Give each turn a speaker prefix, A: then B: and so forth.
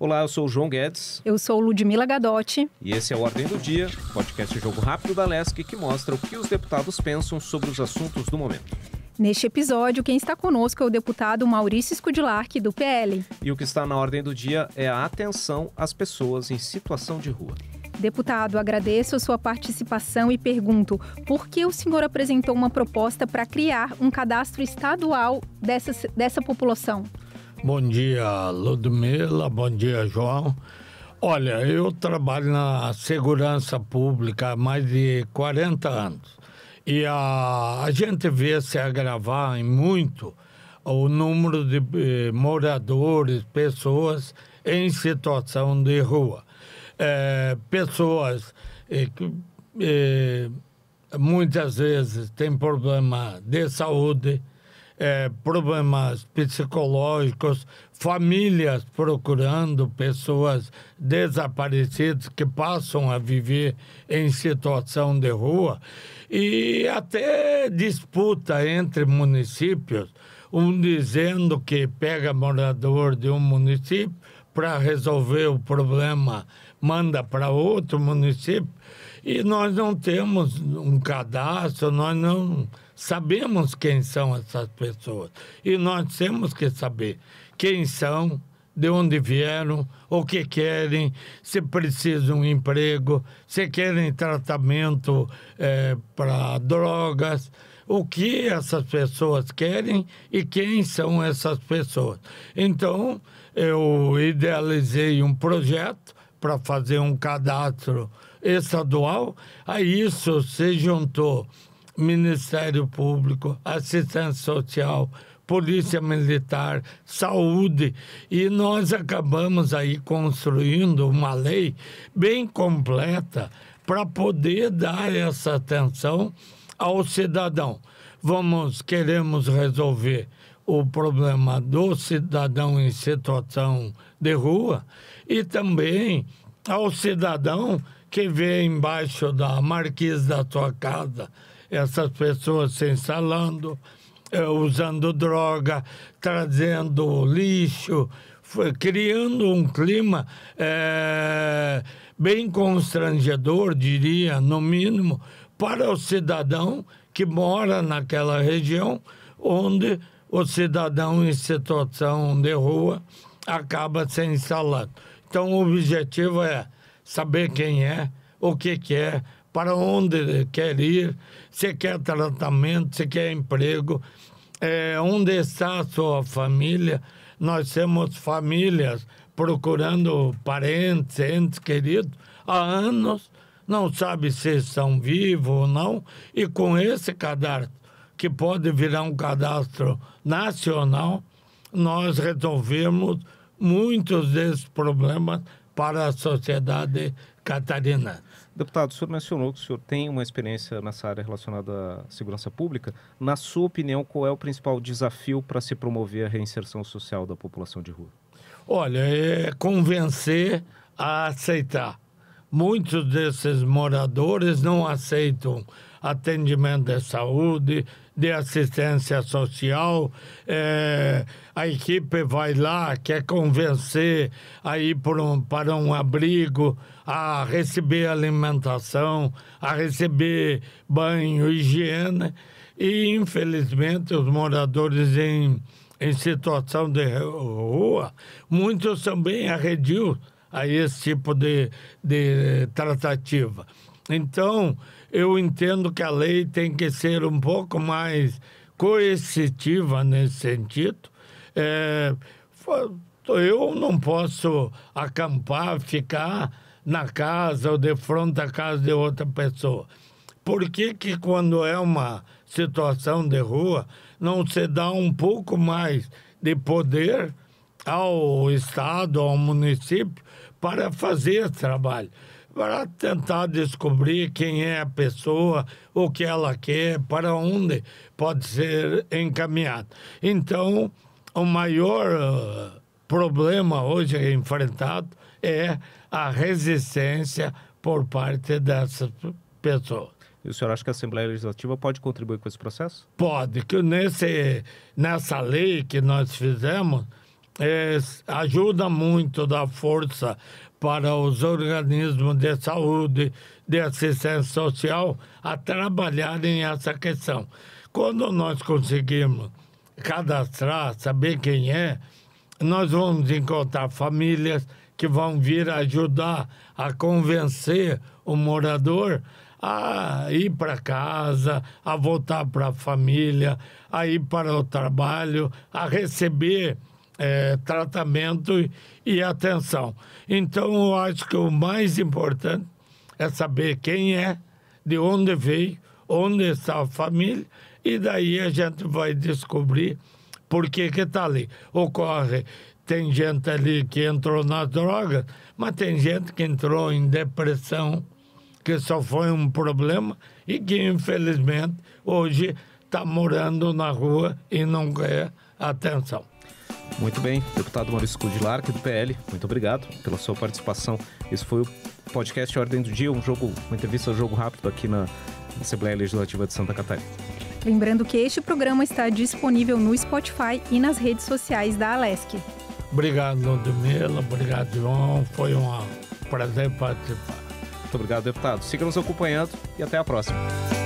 A: Olá, eu sou o João Guedes.
B: Eu sou Ludmila Gadotti.
A: E esse é o Ordem do Dia, podcast Jogo Rápido da LESC que mostra o que os deputados pensam sobre os assuntos do momento.
B: Neste episódio, quem está conosco é o deputado Maurício Scudilarc, do PL.
A: E o que está na ordem do dia é a atenção às pessoas em situação de rua.
B: Deputado, agradeço a sua participação e pergunto: por que o senhor apresentou uma proposta para criar um cadastro estadual dessa, dessa população?
C: Bom dia, Ludmila. Bom dia, João. Olha, eu trabalho na segurança pública há mais de 40 anos. E a, a gente vê se agravar em muito o número de eh, moradores, pessoas em situação de rua. É, pessoas é, é, muitas vezes têm problema de saúde, é, problemas psicológicos, famílias procurando pessoas desaparecidas que passam a viver em situação de rua e até disputa entre municípios, um dizendo que pega morador de um município para resolver o problema, manda para outro município e nós não temos um cadastro, nós não Sabemos quem são essas pessoas e nós temos que saber quem são, de onde vieram, o que querem, se precisam um emprego, se querem tratamento é, eh, para drogas, o que essas pessoas querem e quem são essas pessoas. Então, eu idealizei um projeto para fazer um cadastro estadual, a isso se juntou Ministério Público, Assistência Social, Polícia Militar, Saúde, e nós acabamos aí construindo uma lei bem completa para poder dar essa atenção ao cidadão. Vamos, queremos resolver o problema do cidadão em situação de rua e também ao cidadão que vê embaixo da marquise da sua casa essas pessoas se instalando, eh, usando droga, trazendo lixo, criando um clima é, bem constrangedor, diria, no mínimo, para o cidadão que mora naquela região onde o cidadão em situação de rua acaba se instalando. Então, o objetivo é saber quem é, o que, que é, para onde quer ir, se quer tratamento, se quer emprego, é, onde está a sua família. Nós temos famílias procurando parentes, entes queridos, há anos, não sabe se estão vivos ou não, e com esse cadastro, que pode virar um cadastro nacional, nós resolvemos muitos desses problemas para a sociedade catarina
A: Deputado, o senhor mencionou que o senhor tem uma experiência nessa área relacionada à segurança pública. Na sua opinião, qual é o principal desafio para se promover a reinserção social da população de rua?
C: Olha, é convencer a aceitar Muitos desses moradores não aceitam atendimento de saúde, de assistência social. É, a equipe vai lá, quer convencer a ir por um, para um abrigo, a receber alimentação, a receber banho, higiene. E, infelizmente, os moradores em, em situação de rua, muitos também arrediam a esse tipo de, de eh, tratativa. Então, eu entendo que a lei tem que ser um pouco mais coercitiva nesse sentido. É, eu não posso acampar, ficar na casa ou de frente à casa de outra pessoa. Por que, que quando é uma situação de rua, não se dá um pouco mais de poder ao Estado, ao município, para fazer esse trabalho. Para tentar descobrir quem é a pessoa, o que ela quer, para onde pode ser encaminhada. Então, o maior eh, problema hoje enfrentado é a resistência por parte dessas pessoas.
A: E o senhor acha que a Assembleia Legislativa pode contribuir com esse processo?
C: Pode, que nesse, nessa lei que nós fizemos, é, ajuda muito, dá força para os organismos de saúde, de assistência social, a trabalharem essa questão. Quando nós conseguirmos cadastrar, saber quem é, nós vamos encontrar famílias que vão vir ajudar a convencer o morador a ir para casa, a voltar para a família, a ir para o trabalho, a receber é, tratamento e atenção. Então, eu acho que o mais importante é saber quem é, de onde veio, onde está a família, e daí a gente vai descobrir por que está ali. Ocorre, tem gente ali que entrou nas drogas, mas tem gente que entrou em depressão, que só foi um problema e que, infelizmente, hoje está morando na rua e não ganha atenção.
A: Muito bem, deputado Maurício Cudilarc, do PL, muito obrigado pela sua participação. Esse foi o podcast Ordem do Dia, um jogo, uma entrevista jogo rápido aqui na Assembleia Legislativa de Santa Catarina.
B: Lembrando que este programa está disponível no Spotify e nas redes sociais da Alesc.
A: Obrigado, Ludmila. Obrigado, João. Foi um prazer participar. Muito obrigado, deputado. Siga nos acompanhando e até a próxima.